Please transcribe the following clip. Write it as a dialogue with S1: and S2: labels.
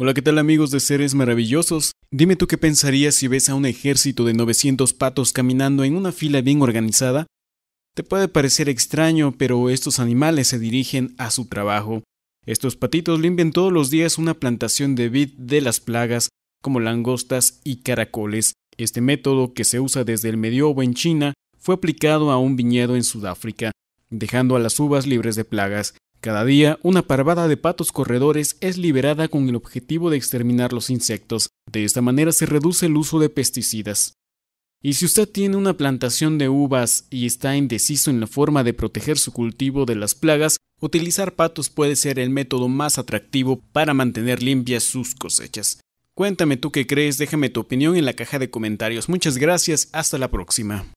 S1: Hola, ¿qué tal amigos de seres maravillosos? Dime tú qué pensarías si ves a un ejército de 900 patos caminando en una fila bien organizada. Te puede parecer extraño, pero estos animales se dirigen a su trabajo. Estos patitos limpian todos los días una plantación de vid de las plagas, como langostas y caracoles. Este método, que se usa desde el medioevo en China, fue aplicado a un viñedo en Sudáfrica, dejando a las uvas libres de plagas. Cada día, una parvada de patos corredores es liberada con el objetivo de exterminar los insectos. De esta manera se reduce el uso de pesticidas. Y si usted tiene una plantación de uvas y está indeciso en la forma de proteger su cultivo de las plagas, utilizar patos puede ser el método más atractivo para mantener limpias sus cosechas. Cuéntame tú qué crees, déjame tu opinión en la caja de comentarios. Muchas gracias,
S2: hasta la próxima.